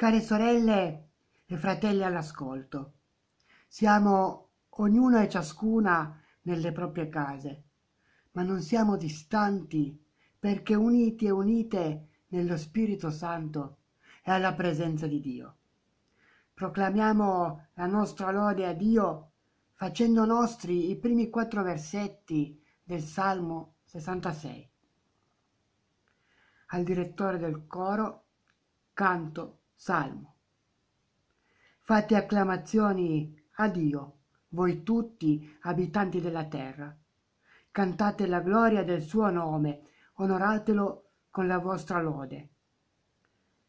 Care sorelle e fratelli all'ascolto, siamo ognuna e ciascuna nelle proprie case, ma non siamo distanti perché uniti e unite nello Spirito Santo e alla presenza di Dio. Proclamiamo la nostra lode a Dio facendo nostri i primi quattro versetti del Salmo 66. Al direttore del coro canto Salmo. Fate acclamazioni a Dio, voi tutti abitanti della terra. Cantate la gloria del suo nome, onoratelo con la vostra lode.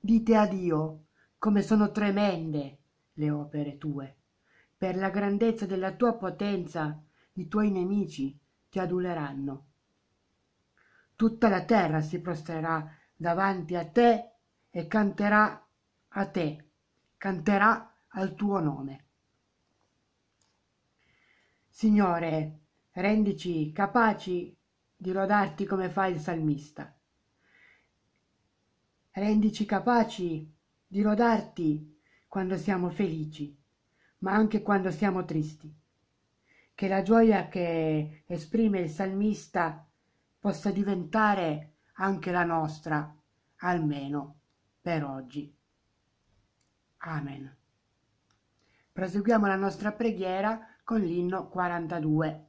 Dite a Dio come sono tremende le opere tue. Per la grandezza della tua potenza i tuoi nemici ti aduleranno. Tutta la terra si prostrerà davanti a te e canterà a te, canterà al tuo nome. Signore, rendici capaci di lodarti come fa il salmista. Rendici capaci di lodarti quando siamo felici, ma anche quando siamo tristi. Che la gioia che esprime il salmista possa diventare anche la nostra, almeno per oggi. Amen. Proseguiamo la nostra preghiera con l'inno 42.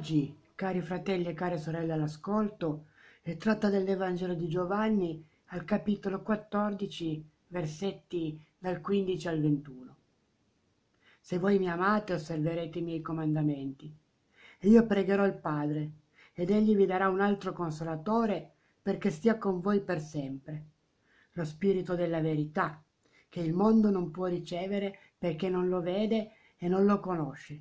Oggi, cari fratelli e care sorelle all'ascolto, è tratta dell'Evangelo di Giovanni al capitolo 14, versetti dal 15 al 21. Se voi mi amate, osserverete i miei comandamenti. E io pregherò il Padre, ed egli vi darà un altro consolatore perché stia con voi per sempre. Lo Spirito della verità, che il mondo non può ricevere perché non lo vede e non lo conosce.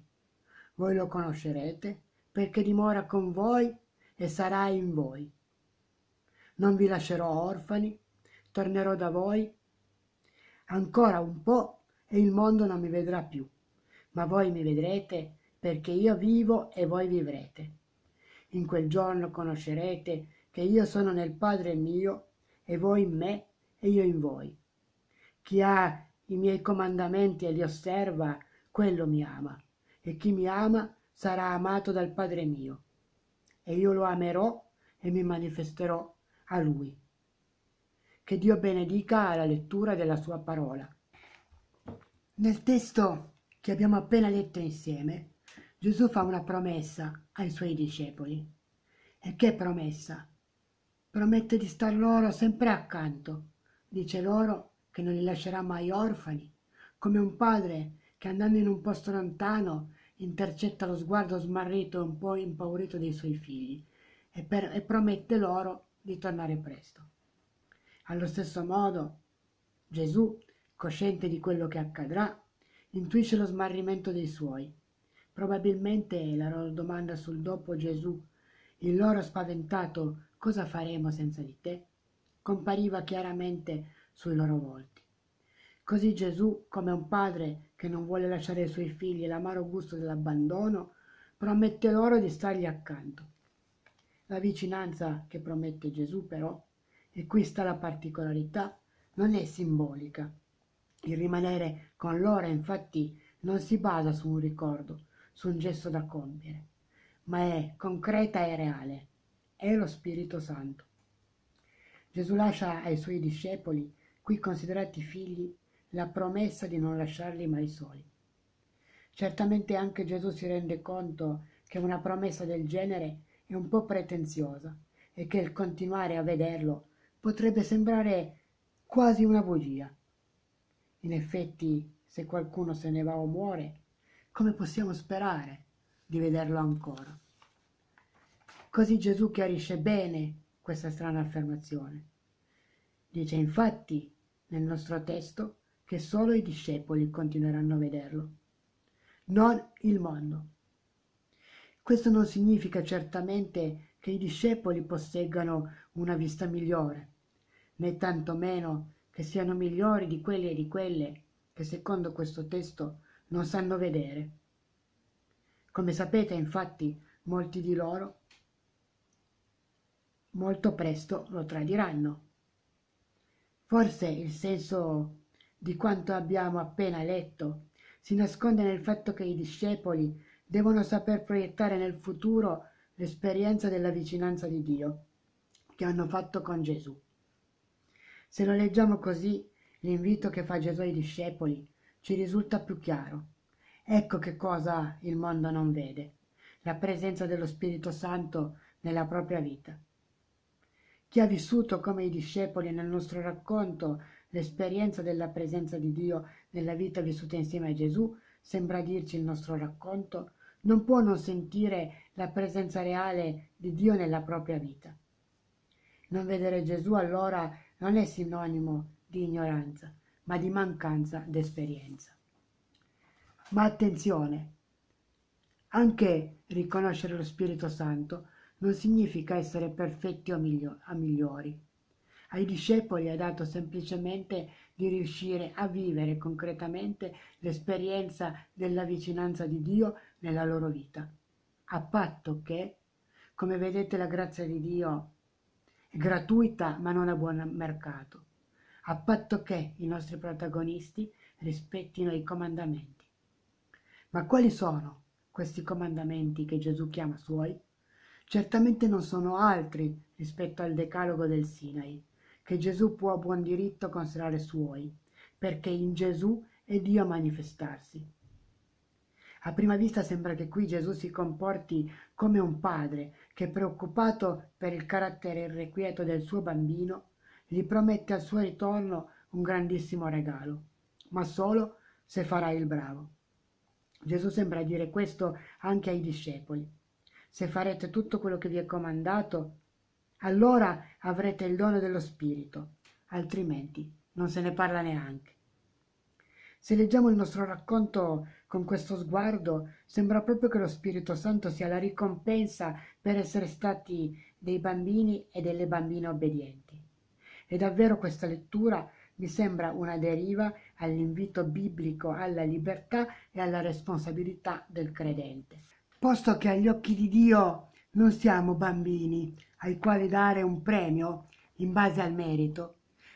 Voi lo conoscerete perché dimora con voi e sarà in voi. Non vi lascerò orfani, tornerò da voi. Ancora un po' e il mondo non mi vedrà più, ma voi mi vedrete perché io vivo e voi vivrete. In quel giorno conoscerete che io sono nel Padre mio e voi in me e io in voi. Chi ha i miei comandamenti e li osserva, quello mi ama, e chi mi ama sarà amato dal Padre mio, e io lo amerò e mi manifesterò a lui. Che Dio benedica la lettura della sua parola. Nel testo che abbiamo appena letto insieme, Gesù fa una promessa ai suoi discepoli. E che promessa? Promette di star loro sempre accanto. Dice loro che non li lascerà mai orfani, come un padre che andando in un posto lontano intercetta lo sguardo smarrito e un po' impaurito dei suoi figli e, per, e promette loro di tornare presto. Allo stesso modo, Gesù, cosciente di quello che accadrà, intuisce lo smarrimento dei suoi. Probabilmente la loro domanda sul dopo Gesù, il loro spaventato cosa faremo senza di te, compariva chiaramente sui loro volti. Così Gesù, come un padre che non vuole lasciare ai suoi figli l'amaro gusto dell'abbandono, promette loro di stargli accanto. La vicinanza che promette Gesù però, e qui sta la particolarità, non è simbolica. Il rimanere con loro infatti non si basa su un ricordo, su un gesto da compiere, ma è concreta e reale. È lo Spirito Santo. Gesù lascia ai suoi discepoli, qui considerati figli, la promessa di non lasciarli mai soli. Certamente anche Gesù si rende conto che una promessa del genere è un po' pretenziosa e che il continuare a vederlo potrebbe sembrare quasi una bugia. In effetti, se qualcuno se ne va o muore, come possiamo sperare di vederlo ancora? Così Gesù chiarisce bene questa strana affermazione. Dice infatti nel nostro testo che solo i discepoli continueranno a vederlo, non il mondo. Questo non significa certamente che i discepoli posseggano una vista migliore, né tantomeno che siano migliori di quelli e di quelle che secondo questo testo non sanno vedere. Come sapete, infatti, molti di loro molto presto lo tradiranno. Forse il senso di quanto abbiamo appena letto si nasconde nel fatto che i discepoli devono saper proiettare nel futuro l'esperienza della vicinanza di Dio che hanno fatto con Gesù. Se lo leggiamo così, l'invito che fa Gesù ai discepoli ci risulta più chiaro. Ecco che cosa il mondo non vede, la presenza dello Spirito Santo nella propria vita. Chi ha vissuto come i discepoli nel nostro racconto L'esperienza della presenza di Dio nella vita vissuta insieme a Gesù, sembra dirci il nostro racconto, non può non sentire la presenza reale di Dio nella propria vita. Non vedere Gesù allora non è sinonimo di ignoranza, ma di mancanza d'esperienza. Ma attenzione, anche riconoscere lo Spirito Santo non significa essere perfetti o migliori ai discepoli ha dato semplicemente di riuscire a vivere concretamente l'esperienza della vicinanza di Dio nella loro vita, a patto che, come vedete, la grazia di Dio è gratuita ma non a buon mercato, a patto che i nostri protagonisti rispettino i comandamenti. Ma quali sono questi comandamenti che Gesù chiama suoi? Certamente non sono altri rispetto al decalogo del Sinai, che Gesù può a buon diritto considerare suoi, perché in Gesù è Dio a manifestarsi. A prima vista sembra che qui Gesù si comporti come un padre che, preoccupato per il carattere irrequieto del suo bambino, gli promette al suo ritorno un grandissimo regalo, ma solo se farà il bravo. Gesù sembra dire questo anche ai discepoli. Se farete tutto quello che vi è comandato, allora avrete il dono dello Spirito, altrimenti non se ne parla neanche. Se leggiamo il nostro racconto con questo sguardo, sembra proprio che lo Spirito Santo sia la ricompensa per essere stati dei bambini e delle bambine obbedienti. E davvero questa lettura mi sembra una deriva all'invito biblico alla libertà e alla responsabilità del credente. Posto che agli occhi di Dio non siamo bambini, ai quali dare un premio in base al merito,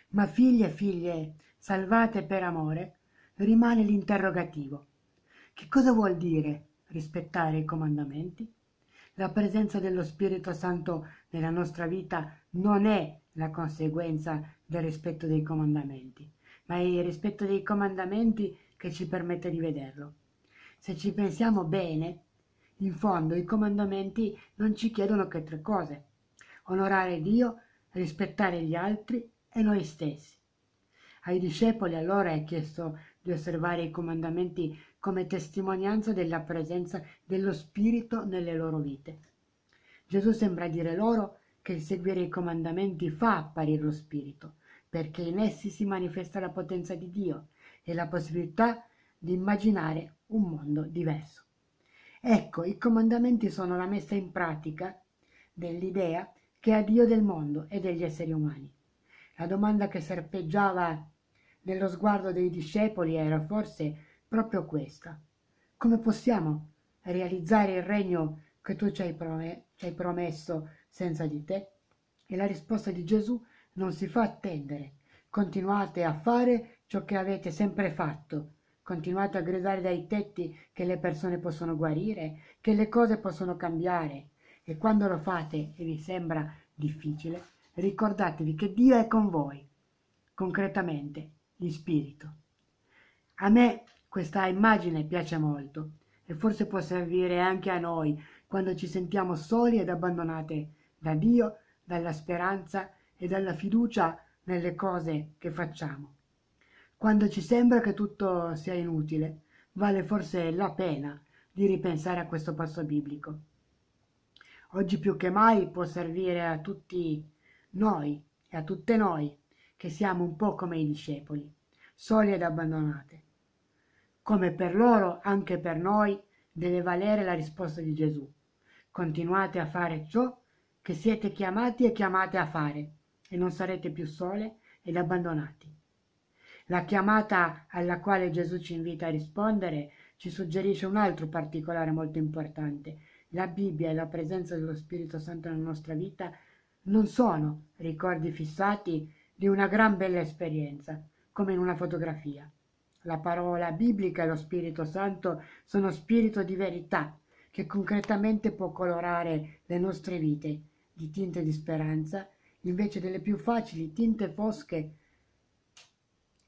ma figlie e figlie salvate per amore, rimane l'interrogativo. Che cosa vuol dire rispettare i comandamenti? La presenza dello Spirito Santo nella nostra vita non è la conseguenza del rispetto dei comandamenti, ma è il rispetto dei comandamenti che ci permette di vederlo. Se ci pensiamo bene, in fondo i comandamenti non ci chiedono che tre cose onorare Dio, rispettare gli altri e noi stessi. Ai discepoli allora è chiesto di osservare i comandamenti come testimonianza della presenza dello Spirito nelle loro vite. Gesù sembra dire loro che il seguire i comandamenti fa apparire lo Spirito, perché in essi si manifesta la potenza di Dio e la possibilità di immaginare un mondo diverso. Ecco, i comandamenti sono la messa in pratica dell'idea che è Dio del mondo e degli esseri umani. La domanda che serpeggiava nello sguardo dei discepoli era forse proprio questa. Come possiamo realizzare il regno che tu ci hai, prom- ci hai promesso senza di te? E la risposta di Gesù non si fa attendere. Continuate a fare ciò che avete sempre fatto. Continuate a gridare dai tetti che le persone possono guarire, che le cose possono cambiare, e quando lo fate e vi sembra difficile, ricordatevi che Dio è con voi, concretamente, in spirito. A me questa immagine piace molto e forse può servire anche a noi quando ci sentiamo soli ed abbandonate da Dio, dalla speranza e dalla fiducia nelle cose che facciamo. Quando ci sembra che tutto sia inutile, vale forse la pena di ripensare a questo passo biblico oggi più che mai può servire a tutti noi e a tutte noi che siamo un po' come i discepoli, soli ed abbandonate. Come per loro, anche per noi deve valere la risposta di Gesù. Continuate a fare ciò che siete chiamati e chiamate a fare e non sarete più sole ed abbandonati. La chiamata alla quale Gesù ci invita a rispondere ci suggerisce un altro particolare molto importante, la Bibbia e la presenza dello Spirito Santo nella nostra vita non sono ricordi fissati di una gran bella esperienza, come in una fotografia. La parola biblica e lo Spirito Santo sono spirito di verità che concretamente può colorare le nostre vite di tinte di speranza invece delle più facili tinte fosche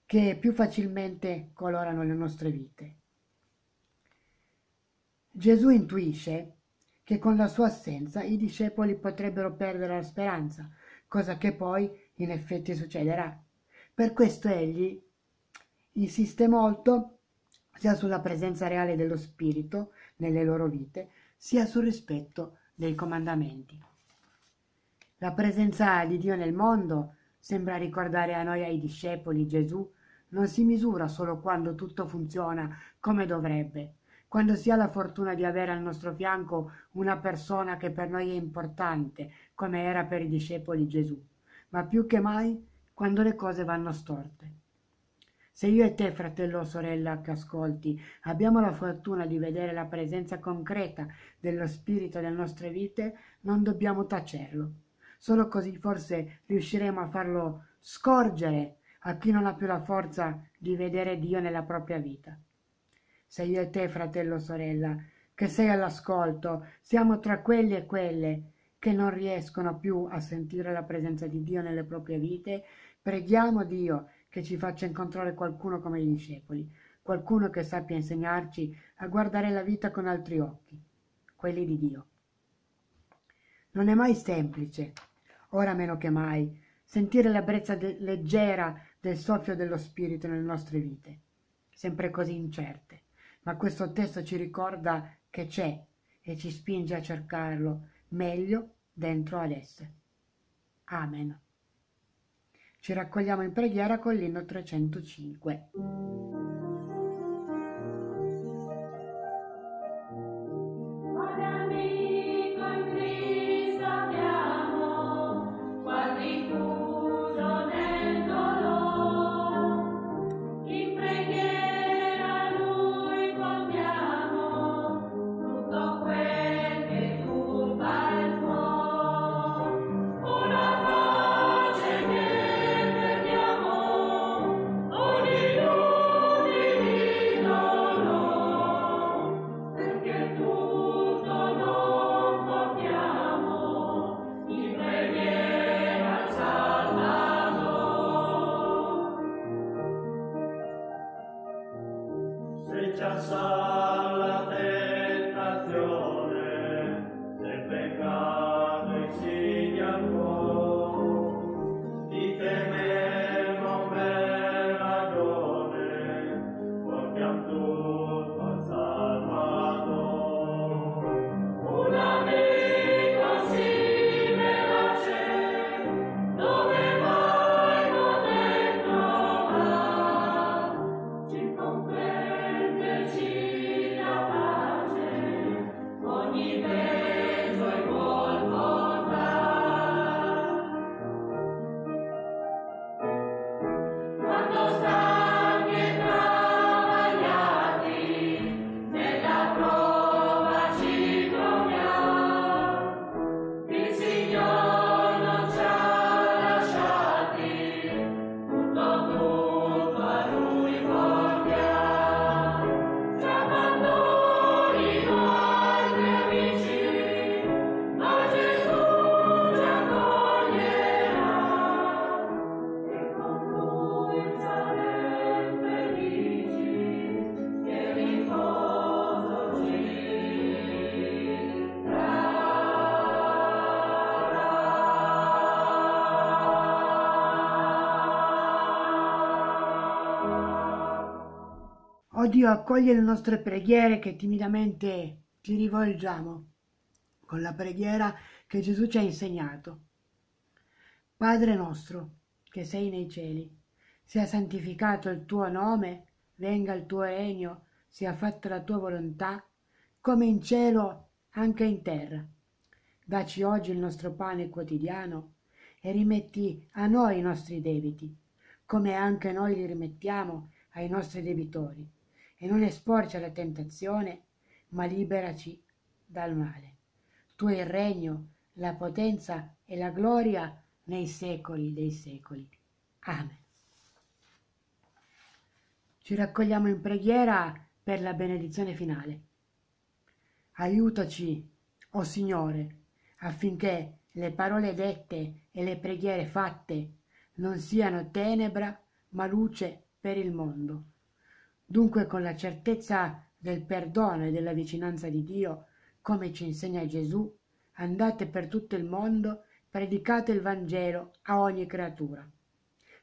che più facilmente colorano le nostre vite. Gesù intuisce che con la sua assenza i discepoli potrebbero perdere la speranza, cosa che poi in effetti succederà. Per questo egli insiste molto sia sulla presenza reale dello Spirito nelle loro vite, sia sul rispetto dei comandamenti. La presenza di Dio nel mondo, sembra ricordare a noi ai discepoli Gesù, non si misura solo quando tutto funziona come dovrebbe, quando si ha la fortuna di avere al nostro fianco una persona che per noi è importante, come era per i discepoli Gesù, ma più che mai quando le cose vanno storte. Se io e te, fratello o sorella che ascolti, abbiamo la fortuna di vedere la presenza concreta dello Spirito nelle nostre vite, non dobbiamo tacerlo. Solo così forse riusciremo a farlo scorgere a chi non ha più la forza di vedere Dio nella propria vita sei io e te, fratello o sorella, che sei all'ascolto, siamo tra quelli e quelle che non riescono più a sentire la presenza di Dio nelle proprie vite, preghiamo Dio che ci faccia incontrare qualcuno come i discepoli, qualcuno che sappia insegnarci a guardare la vita con altri occhi, quelli di Dio. Non è mai semplice, ora meno che mai, sentire la brezza de- leggera del soffio dello Spirito nelle nostre vite, sempre così incerte ma questo testo ci ricorda che c'è e ci spinge a cercarlo meglio dentro ad esse. Amen. Ci raccogliamo in preghiera con l'inno 305. O Dio, accogli le nostre preghiere che timidamente ti rivolgiamo, con la preghiera che Gesù ci ha insegnato. Padre nostro, che sei nei cieli, sia santificato il tuo nome, venga il tuo regno, sia fatta la tua volontà, come in cielo, anche in terra. Daci oggi il nostro pane quotidiano e rimetti a noi i nostri debiti, come anche noi li rimettiamo ai nostri debitori e non esporci alla tentazione, ma liberaci dal male. Tu hai il regno, la potenza e la gloria nei secoli dei secoli. Amen. Ci raccogliamo in preghiera per la benedizione finale. Aiutaci, o oh Signore, affinché le parole dette e le preghiere fatte non siano tenebra, ma luce per il mondo Dunque con la certezza del perdono e della vicinanza di Dio, come ci insegna Gesù, andate per tutto il mondo, predicate il Vangelo a ogni creatura.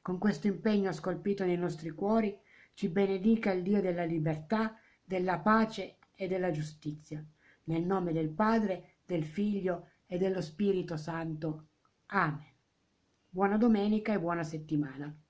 Con questo impegno scolpito nei nostri cuori, ci benedica il Dio della libertà, della pace e della giustizia. Nel nome del Padre, del Figlio e dello Spirito Santo. Amen. Buona domenica e buona settimana.